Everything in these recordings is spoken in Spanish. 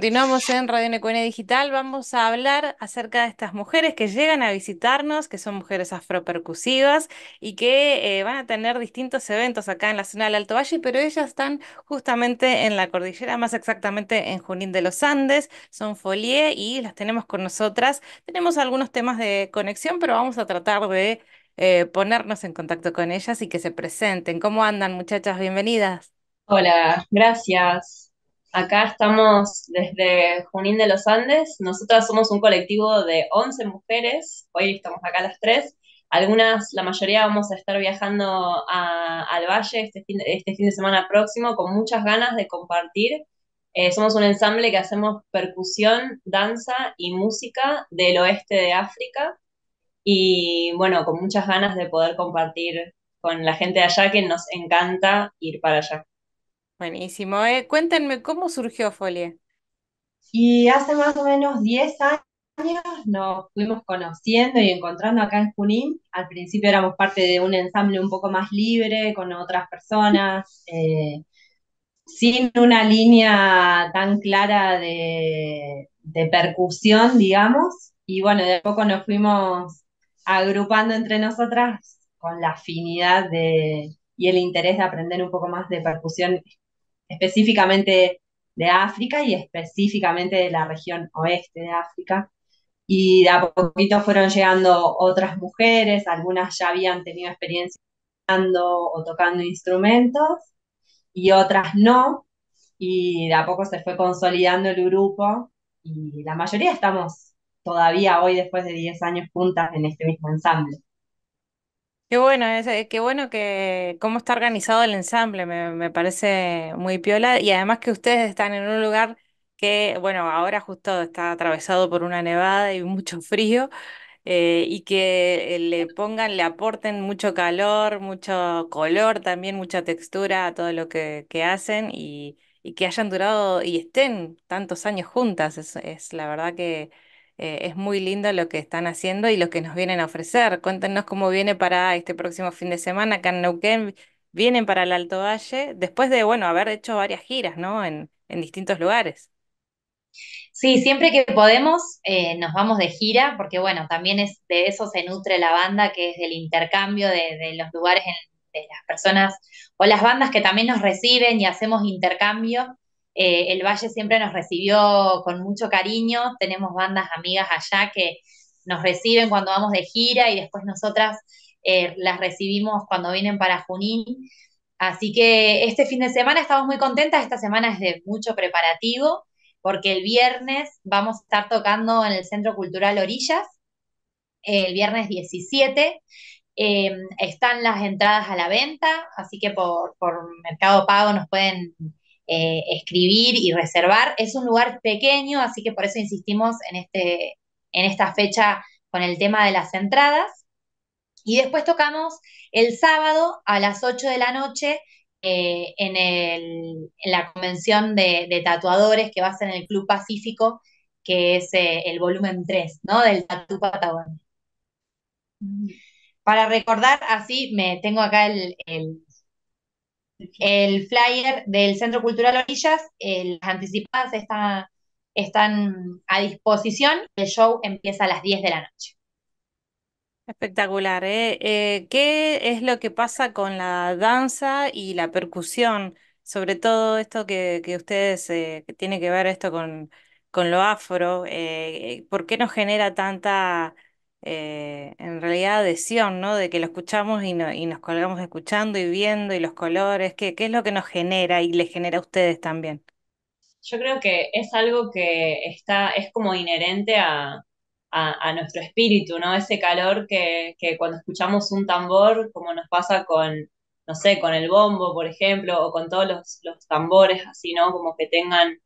Continuamos en Radio NQN Digital. Vamos a hablar acerca de estas mujeres que llegan a visitarnos, que son mujeres afropercusivas y que eh, van a tener distintos eventos acá en la zona del Alto Valle, pero ellas están justamente en la cordillera, más exactamente en Junín de los Andes. Son Folie y las tenemos con nosotras. Tenemos algunos temas de conexión, pero vamos a tratar de eh, ponernos en contacto con ellas y que se presenten. ¿Cómo andan, muchachas? Bienvenidas. Hola, gracias. Acá estamos desde Junín de los Andes. Nosotras somos un colectivo de 11 mujeres. Hoy estamos acá las tres. Algunas, la mayoría, vamos a estar viajando al valle este, este fin, de semana próximo con muchas ganas de compartir. Eh, somos un ensamble que hacemos percusión, danza y música del oeste de África. Y bueno, con muchas ganas de poder compartir con la gente de allá que nos encanta ir para allá. Buenísimo. Eh, cuéntenme, ¿cómo surgió Folie? Y hace más o menos 10 años nos fuimos conociendo y encontrando acá en Junín. Al principio éramos parte de un ensamble un poco más libre, con otras personas, eh, sin una línea tan clara de, de percusión, digamos. Y bueno, de poco nos fuimos agrupando entre nosotras con la afinidad de, y el interés de aprender un poco más de percusión específicamente de África y específicamente de la región oeste de África. Y de a poquito fueron llegando otras mujeres, algunas ya habían tenido experiencia tocando o tocando instrumentos y otras no. Y de a poco se fue consolidando el grupo y la mayoría estamos todavía hoy, después de 10 años juntas, en este mismo ensamble. Qué bueno, es, qué bueno que cómo está organizado el ensamble, me, parece muy piola. Y además que ustedes están en un lugar que, bueno, ahora justo está atravesado por una nevada y mucho frío, eh, y que eh, le pongan, le aporten mucho calor, mucho color también, mucha textura a todo lo que, hacen y, que hayan durado y estén tantos años juntas. es la verdad que eh, es muy lindo lo que están haciendo y lo que nos vienen a ofrecer. Cuéntenos cómo viene para este próximo fin de semana acá en Vienen para el Alto Valle después de, bueno, haber hecho varias giras, ¿no? En, en distintos lugares. Sí, siempre que podemos eh, nos vamos de gira, porque bueno, también es de eso se nutre la banda, que es el intercambio de, los lugares de las personas o las bandas que también nos reciben y hacemos intercambio. Eh, el Valle siempre nos recibió con mucho cariño, tenemos bandas amigas allá que nos reciben cuando vamos de gira y después nosotras eh, las recibimos cuando vienen para Junín. Así que este fin de semana estamos muy contentas, esta semana es de mucho preparativo, porque el viernes vamos a estar tocando en el Centro Cultural Orillas, eh, el viernes 17. Em, están las entradas a la venta, así que por, por Mercado Pago nos pueden eh, escribir y reservar. Es un lugar pequeño, así que por eso insistimos en, este, en esta fecha con el tema de las entradas. Y después tocamos el sábado a las 8 de la noche eh, en, la convención de, tatuadores que va a ser en el Club Pacífico, que es eh, el volumen 3, ¿no? Del Tatu Patagón. Para recordar, así me tengo acá el el flyer del Centro Cultural Orillas, eh, las anticipadas están a disposición. El show empieza a las 10 de la noche. Espectacular, ¿eh? ¿eh? qué es lo que pasa con la danza y la percusión? Sobre todo esto que, ustedes, eh, tiene que ver esto con, con lo afro, ¿por qué nos genera tanta eh, en realidad adhesión, ¿no? De que lo escuchamos y, y, nos colgamos escuchando y viendo y los colores, ¿qué, es lo que nos genera y le genera a ustedes también? Yo creo que es algo que está, es como inherente a, a, nuestro espíritu, ¿no? Ese calor que, cuando escuchamos un tambor, como nos pasa con, no sé, con el bombo, por ejemplo, o con todos los, tambores, así, ¿no? Como que tengan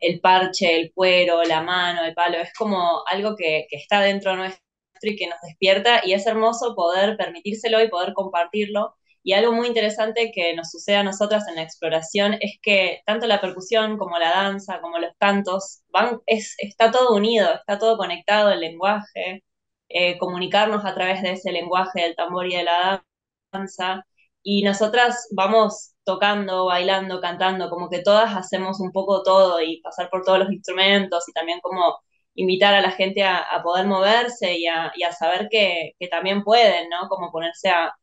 el parche, el cuero, la mano, el palo, es como algo que, que está dentro nuestro y que nos despierta y es hermoso poder permitírselo y poder compartirlo. Y algo muy interesante que nos sucede a nosotras en la exploración es que tanto la percusión como la danza, como los cantos, van, está todo unido, está todo conectado, el lenguaje, eh, comunicarnos a través de ese lenguaje del tambor y de la danza. Y nosotras vamos tocando, bailando, cantando, como que todas hacemos un poco todo y pasar por todos los instrumentos y también como invitar a la gente a, poder moverse y a, saber que, también pueden, ¿no? Como ponerse a,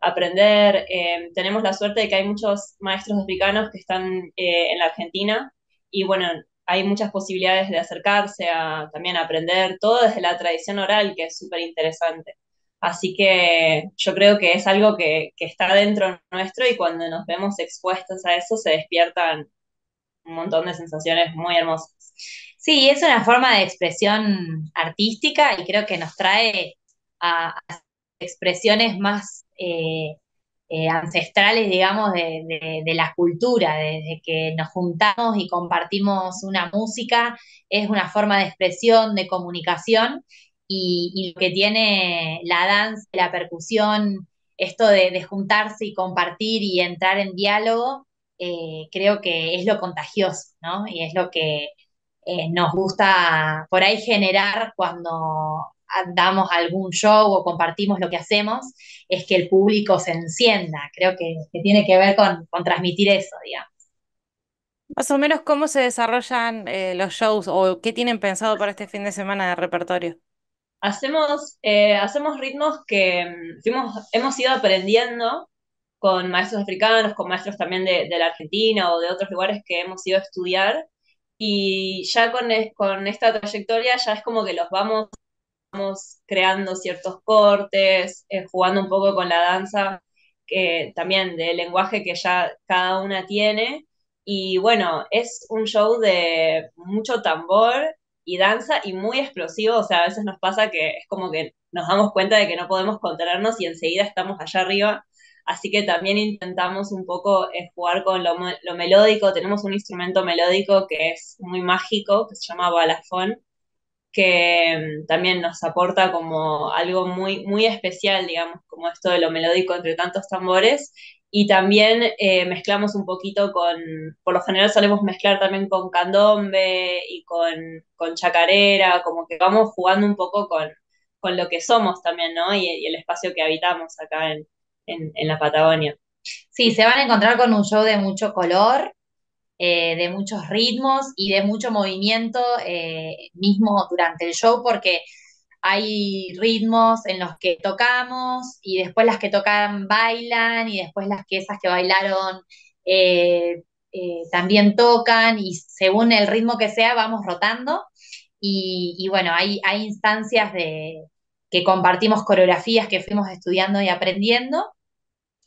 aprender. Em, tenemos la suerte de que hay muchos maestros africanos que están eh, en la Argentina y bueno, hay muchas posibilidades de acercarse a también aprender todo desde la tradición oral, que es súper interesante. Así que yo creo que es algo que, que, está dentro nuestro y cuando nos vemos expuestos a eso se despiertan un montón de sensaciones muy hermosas. Sí, es una forma de expresión artística y creo que nos trae a, expresiones más eh, eh, ancestrales, digamos, de, la cultura, desde que nos juntamos y compartimos una música, es una forma de expresión, de comunicación, y, lo que tiene la danza, la percusión, esto de, juntarse y compartir y entrar en diálogo, eh, creo que es lo contagioso, ¿no? Y es lo que eh, nos gusta por ahí generar cuando damos algún show o compartimos lo que hacemos, es que el público se encienda. Creo que, tiene que ver con, transmitir eso, digamos. Más o menos, ¿cómo se desarrollan eh, los shows o qué tienen pensado para este fin de semana de repertorio? Hacemos, eh, ritmos que mm, hemos, ido aprendiendo con maestros africanos, con maestros también de, de la Argentina o de otros lugares que hemos ido a estudiar y ya con, con esta trayectoria ya es como que los vamos, creando ciertos cortes, eh, jugando un poco con la danza, que también del lenguaje que ya cada una tiene. Y bueno, es un show de mucho tambor y danza y muy explosivo, o sea, a veces nos pasa que es como que nos damos cuenta de que no podemos contenernos y enseguida estamos allá arriba así que también intentamos un poco eh, jugar con lo, melódico, tenemos un instrumento melódico que es muy mágico, que se llama balafón, que mm, también nos aporta como algo muy, muy especial, digamos, como esto de lo melódico entre tantos tambores, y también eh, mezclamos un poquito con, por lo general solemos mezclar también con candombe y con, chacarera, como que vamos jugando un poco con, con lo que somos también, ¿no? y, el espacio que habitamos acá en, en, la Patagonia. Sí, se van a encontrar con un show de mucho color, eh, de muchos ritmos y de mucho movimiento eh, mismo durante el show, porque hay ritmos en los que tocamos y después las que tocan bailan y después las que esas que bailaron eh, también tocan y según el ritmo que sea vamos rotando y, y bueno, hay, hay instancias de que compartimos coreografías que fuimos estudiando y aprendiendo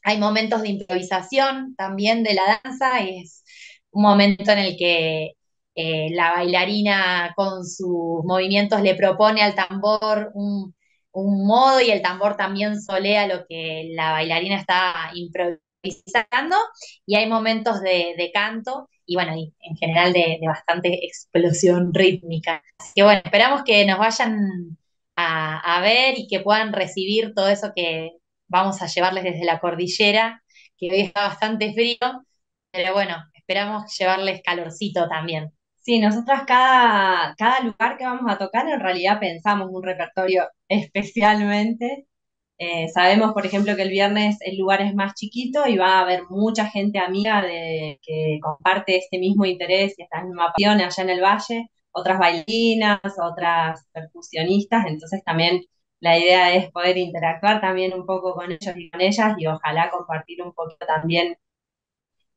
hay momentos de improvisación también de la danza, es un momento en el que eh, la bailarina con sus movimientos le propone al tambor un, modo y el tambor también solea lo que la bailarina está improvisando y hay momentos de, canto y bueno, en general de, bastante explosión rítmica. Así que bueno, esperamos que nos vayan a ver y que puedan recibir todo eso que, vamos a llevarles desde la cordillera, que hoy está bastante frío, pero bueno, esperamos llevarles calorcito también. Sí, nosotras cada, cada lugar que vamos a tocar en realidad pensamos un repertorio especialmente. Eh, sabemos, por ejemplo, que el viernes el lugar es más chiquito y va a haber mucha gente amiga de, que comparte este mismo interés y esta misma pasión allá en el valle, otras bailinas, otras percusionistas, entonces también la idea es poder interactuar también un poco con ellos y con ellas y ojalá compartir un poquito también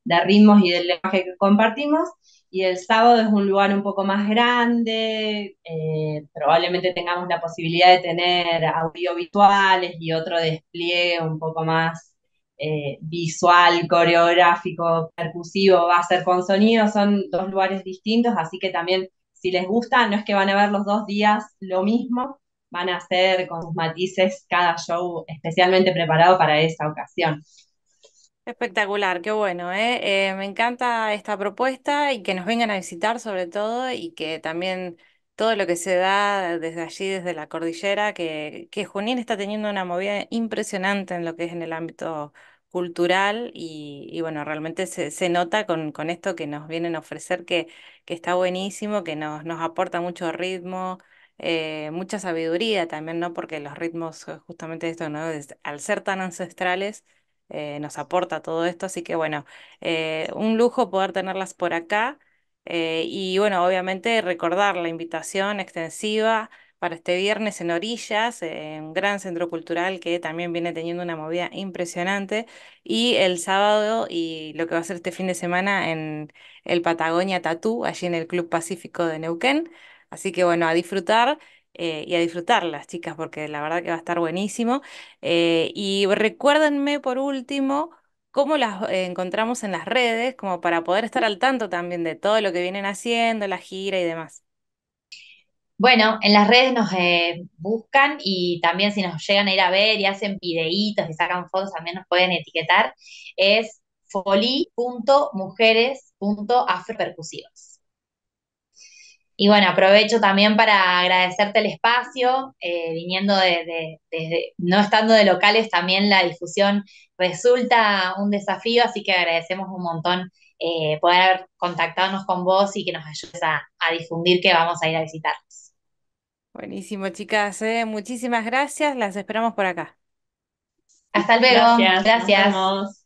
de ritmos y del lenguaje que compartimos. Y el sábado es un lugar un poco más grande, eh, probablemente tengamos la posibilidad de tener audiovisuales y otro despliegue un poco más eh, visual, coreográfico, percusivo, va a ser con sonido, son dos lugares distintos, así que también si les gusta, no es que van a ver los dos días lo mismo, van a hacer con sus matices cada show especialmente preparado para esta ocasión. Espectacular, qué bueno, ¿eh? Eh, me encanta esta propuesta y que nos vengan a visitar sobre todo y que también todo lo que se da desde allí, desde la cordillera, que, Junín está teniendo una movida impresionante en lo que es en el ámbito cultural y, bueno, realmente se, nota con, esto que nos vienen a ofrecer que, que está buenísimo, que nos, nos aporta mucho ritmo, eh, mucha sabiduría también, ¿no? Porque los ritmos, eh, justamente esto, ¿no? al ser tan ancestrales, eh, nos aporta todo esto. Así que bueno, un lujo poder tenerlas por acá. y bueno, obviamente recordar la invitación extensiva para este viernes en Orillas, un gran centro cultural que también viene teniendo una movida impresionante, y el sábado y lo que va a ser este fin de semana en el Patagonia Tatú, allí en el Club Pacífico de Neuquén. Así que bueno, a disfrutar. Eh, y a disfrutar las chicas porque la verdad que va a estar buenísimo. Eh, y recuérdenme por último cómo las eh, encontramos en las redes, como para poder estar al tanto también de todo lo que vienen haciendo, la gira y demás. Bueno, en las redes nos buscan y también si nos llegan a ir a ver y hacen videitos y sacan fotos, también nos pueden etiquetar. Es folí.mujeres.afrepercusivos. Y bueno, aprovecho también para agradecerte el espacio, eh, viniendo de, no estando de locales, también la difusión resulta un desafío, así que agradecemos un montón eh, poder contactarnos con vos y que nos ayudes a, difundir que vamos a ir a visitarnos. Buenísimo, chicas. Eh, muchísimas gracias. Las esperamos por acá. Hasta luego. Gracias. gracias.